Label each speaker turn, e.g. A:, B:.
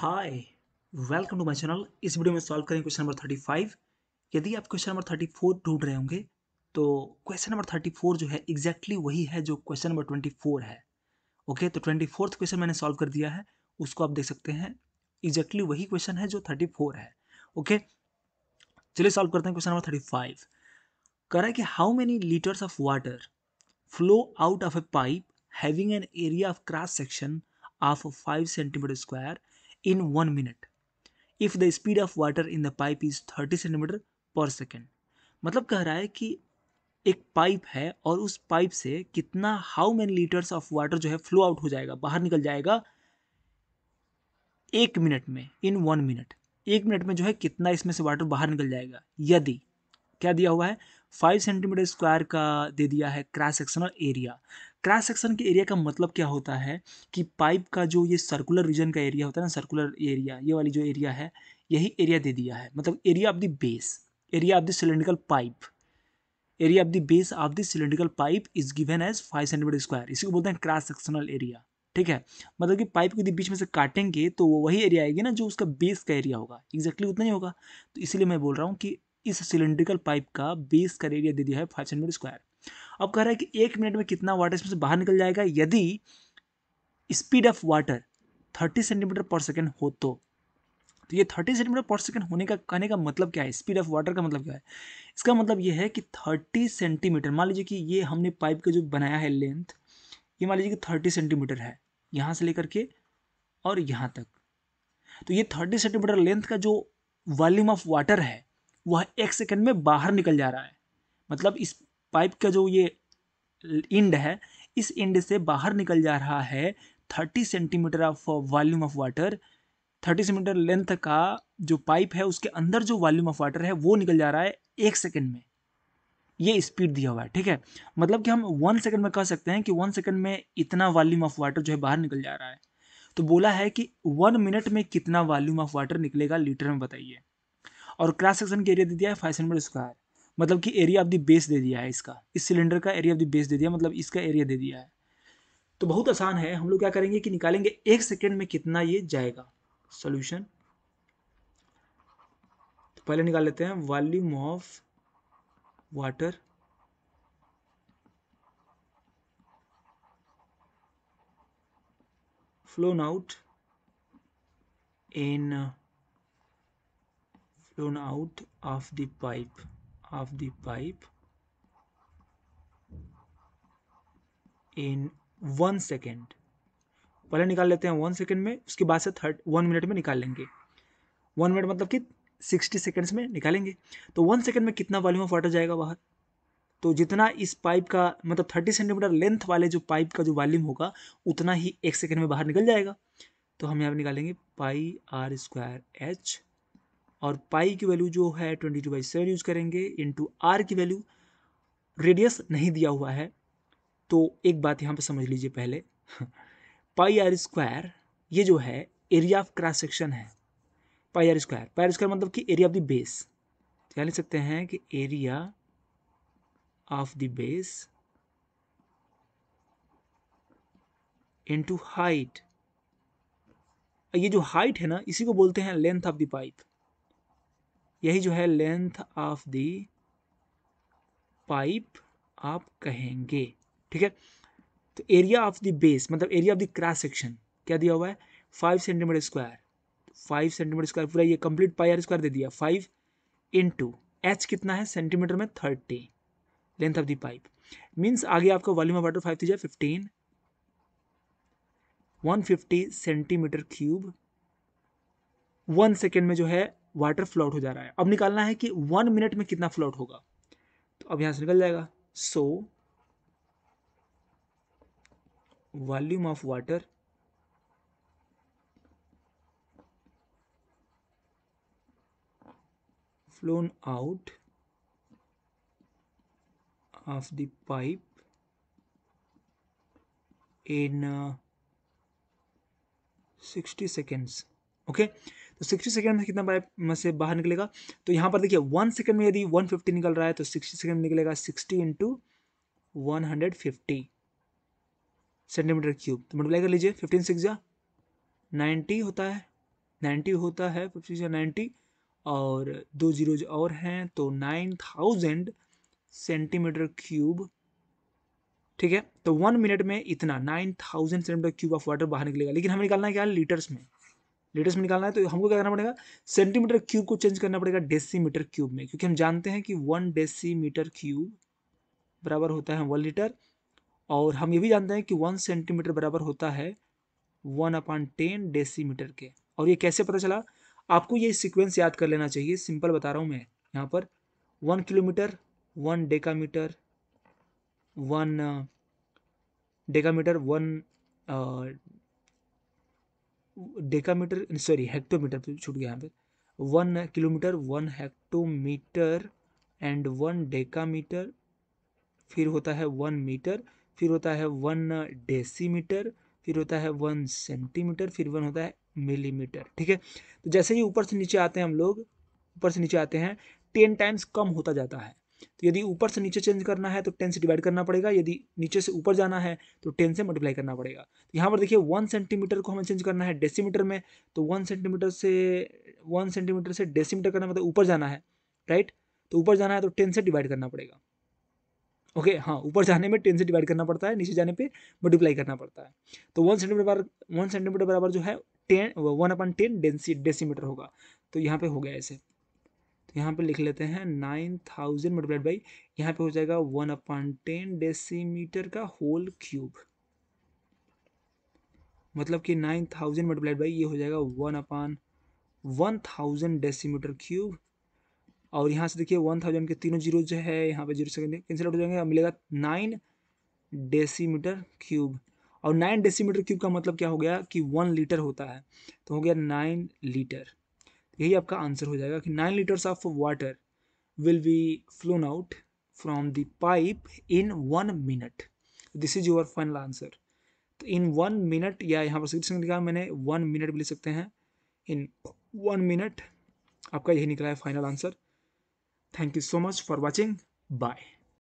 A: hi welcome to my channel इस video में solve करेंगे क्वेश्चन नंबर थर्टी फाइव यदि आप क्वेश्चन नंबर थर्टी फोर ढूंढ रहे होंगे तो क्वेश्चन नंबर थर्टी फोर जो है एग्जैक्टली exactly वही है जो क्वेश्चन नंबर ट्वेंटी फोर है ओके okay, तो ट्वेंटी फोर्थ क्वेश्चन मैंने सॉल्व कर दिया है उसको आप देख सकते हैं एग्जैक्टली exactly वही क्वेश्चन है जो थर्टी है ओके okay, चलिए सॉल्व करते हैं क्वेश्चन नंबर थर्टी फाइव कि how many litres of water flow out of a pipe having an area of cross section of five centimetre square in one minute if the speed of water in the pipe is 30 centimetre per second मतलब कह रहा है कि एक pipe है और उस pipe से कितना how many litres of water जो है फ्लो आउट हो जाएगा बाहर निकल जाएगा एक मिनट में इन वन मिनट एक मिनट में जो है कितना इसमें से वाटर बाहर निकल जाएगा यदि क्या दिया हुआ है फाइव सेंटीमीटर स्क्वायर का दे दिया है cross sectional area cross section के एरिया का मतलब क्या होता है कि पाइप का जो ये सर्कुलर रीजन का एरिया होता है ना सर्कुलर एरिया ये वाली जो एरिया है यही एरिया दे दिया है मतलब area of the base area of the cylindrical pipe area of the base of the cylindrical pipe is given as five centimetre square इसी को बोलते हैं क्रैस सेक्शनल एरिया ठीक है मतलब कि पाइप को यदि बीच में से काटेंगे तो वो वही एरिया आएगी ना जो उसका बेस का एरिया होगा एग्जैक्टली exactly उतना ही होगा तो इसीलिए मैं बोल रहा हूँ कि इस सिलेंड्रिकल पाइप का बेस का एरिया दे दिया है फाइव सेंटीमीटर स्क्वायर अब कह रहा है कि एक मिनट में कितना वाटर इसमें से बाहर निकल जाएगा यदि speed of water thirty centimetre per second हो तो तो ये थर्टी सेंटीमीटर पर सेकेंड होने का कहने का मतलब क्या है स्पीड ऑफ वाटर का मतलब क्या है इसका मतलब ये है कि थर्टी सेंटीमीटर मान लीजिए कि ये हमने पाइप का जो बनाया है लेंथ ये मान लीजिए कि थर्टी सेंटीमीटर है यहाँ से लेकर के और यहाँ तक तो ये थर्टी सेंटीमीटर लेंथ का जो वॉल्यूम ऑफ वाटर है वह एक सेकंड में बाहर निकल जा रहा है मतलब इस पाइप का जो ये इंड है इस इंड से बाहर निकल जा रहा है thirty centimetre of volume of water thirty centimetre length का जो पाइप है उसके अंदर जो वॉल्यूम ऑफ वाटर है वो निकल जा रहा है एक सेकेंड में ये स्पीड दिया हुआ है ठीक है मतलब कि हम वन सेकंड में कह सकते हैं कि वन सेकंड में इतना वॉल्यूम ऑफ वाटर जो है बाहर निकल जा रहा है तो बोला है कि वन मिनट में कितना वॉल्यूम ऑफ वाटर निकलेगा लीटर में बताइए और क्रॉस सेक्शन का एरिया दे दिया है फाइव सेंटीमीटर स्क्वायर मतलब कि एरिया ऑफ द बेस दे दिया है इसका इस सिलेंडर का एरिया ऑफ द बेस दे दिया मतलब इसका एरिया दे दिया है तो बहुत आसान है हम लोग क्या करेंगे कि निकालेंगे एक सेकेंड में कितना ये जाएगा सोल्यूशन तो पहले निकाल लेते हैं volume of water flown out in run out of the pipe of the pipe in one second पहले निकाल लेते हैं वन सेकेंड में उसके बाद से थर्ड वन मिनट में निकाल लेंगे वन मिनट मतलब कि सिक्सटी सेकेंड्स में निकालेंगे तो वन सेकेंड में कितना वॉल्यूम ऑफ वाटर जाएगा बाहर तो जितना इस पाइप का मतलब थर्टी सेंटीमीटर लेंथ वाले जो पाइप का जो वॉल्यूम होगा उतना ही एक सेकेंड में बाहर निकल जाएगा तो हम यहाँ पर निकालेंगे पाई आर स्क्वायर एच और पाई की वैल्यू जो है twenty two by seven use करेंगे इंटू आर की वैल्यू रेडियस नहीं दिया हुआ है तो एक बात यहाँ पर समझ लीजिए पहले पाई आर स्क्वायर ये जो है एरिया ऑफ क्रॉस सेक्शन है pi r square pi r square मतलब कि एरिया ऑफ द बेस क्या लिख सकते हैं कि area of the base into height ये जो हाइट है ना इसी को बोलते हैं लेंथ ऑफ द पाइप यही जो है लेंथ ऑफ दी पाइप आप कहेंगे ठीक है तो एरिया ऑफ द बेस मतलब area of the cross section क्या दिया हुआ है five centimetre square five centimetre square पूरा ये कंप्लीट पाई आर स्क्वायर दे दिया फाइव इन टू एच कितना है सेंटीमीटर में thirty length of the pipe means आगे आपका वॉल्यूम ऑफ वाटर फाइव थी fifteen one fifty centimetre cube one second में जो है वाटर फ्लोट हो जा रहा है अब निकालना है कि वन मिनट में कितना फ्लोट होगा तो अब यहां से निकल जाएगा so volume of water flown out of the pipe in sixty seconds okay तो सिक्सटी सेकेंड में कितना बाय से बाहर निकलेगा तो यहाँ पर देखिए वन सेकेंड में यदि वन फिफ्टी निकल रहा है तो सिक्सटी सेकेंड में निकलेगा sixty into one hundred fifty centimetre cube तो मल्टीप्लाई कर लीजिए फिफ्टीन सिक्स या नाइन्टी होता है नाइन्टी होता है फिफ्टी या नाइन्टी और दो जीरो और हैं तो नाइन थाउजेंड सेंटीमीटर क्यूब ठीक है तो वन मिनट में इतना nine thousand centimetre cube of water बाहर निकलेगा लेकिन हमें निकालना है क्या लीटर्स में लीटर्स में निकालना है तो हमको क्या करना पड़ेगा सेंटीमीटर क्यूब को चेंज करना पड़ेगा डेसीमीटर क्यूब में क्योंकि हम जानते हैं कि वन डेसीमीटर क्यूब बराबर होता है वन लीटर और हम ये भी जानते हैं कि वन सेंटीमीटर बराबर होता है वन अपॉन टेन डेसीमीटर के और ये कैसे पता चला आपको ये सिक्वेंस याद कर लेना चाहिए सिंपल बता रहा हूँ मैं यहाँ पर one kilometre one decametre one decametre one decametre sorry hectometre तो छूट गया यहाँ पे one kilometre one hectometre and one decametre फिर होता है वन मीटर फिर होता है वन डेसीमीटर फिर होता है वन सेंटीमीटर फिर वन होता है मिलीमीटर ठीक है तो जैसे ही ऊपर से नीचे आते हैं हम लोग ऊपर से नीचे आते हैं टेन टाइम्स कम होता जाता है तो यदि ऊपर से नीचे चेंज करना है तो टेन से डिवाइड करना पड़ेगा यदि नीचे से ऊपर जाना है तो टेन से मल्टीप्लाई करना पड़ेगा तो यहाँ पर देखिए वन सेंटीमीटर को हमें चेंज करना है डेसीमीटर में तो वन सेंटीमीटर से वन सेंटीमीटर से डेसीमीटर करना मतलब ऊपर जाना है राइट तो ऊपर जाना है तो टेन से डिवाइड करना पड़ेगा ओके okay, हाँ ऊपर जाने में टेन से डिवाइड करना पड़ता है नीचे जाने पे मल्टीप्लाई करना पड़ता है तो वन सेंटीमीटर बराबर वन सेंटीमीटर बराबर जो है टेन वन अपन टेन डेंसी डेसीमीटर होगा तो यहाँ पे हो गया ऐसे तो यहाँ पे लिख लेते हैं नाइन थाउजेंड मल्टीप्लाइड बाई यहाँ पे हो जाएगा वन अपॉन टेन डेसीमीटर का होल क्यूब मतलब कि नाइन थाउजेंड मल्टीप्लाइड बाई ये हो जाएगा one upon one thousand decimetre cube और यहाँ से देखिए वन थाउजेंड के तीनों जीरो जो है यहाँ पे जीरो सेकेंड कैंसिल आउट हो जाएंगे मिलेगा नाइन डेसीमीटर क्यूब और नाइन डेसीमीटर क्यूब का मतलब क्या हो गया कि वन लीटर होता है तो हो गया नाइन लीटर यही आपका आंसर हो जाएगा कि nine litres of water will be flown out from the pipe in one minute this is your final answer तो इन वन मिनट या यहाँ पर सिक्सन लिखा मैंने वन मिनट भी लिख सकते हैं इन वन मिनट आपका यही निकला है final answer thank you so much for watching bye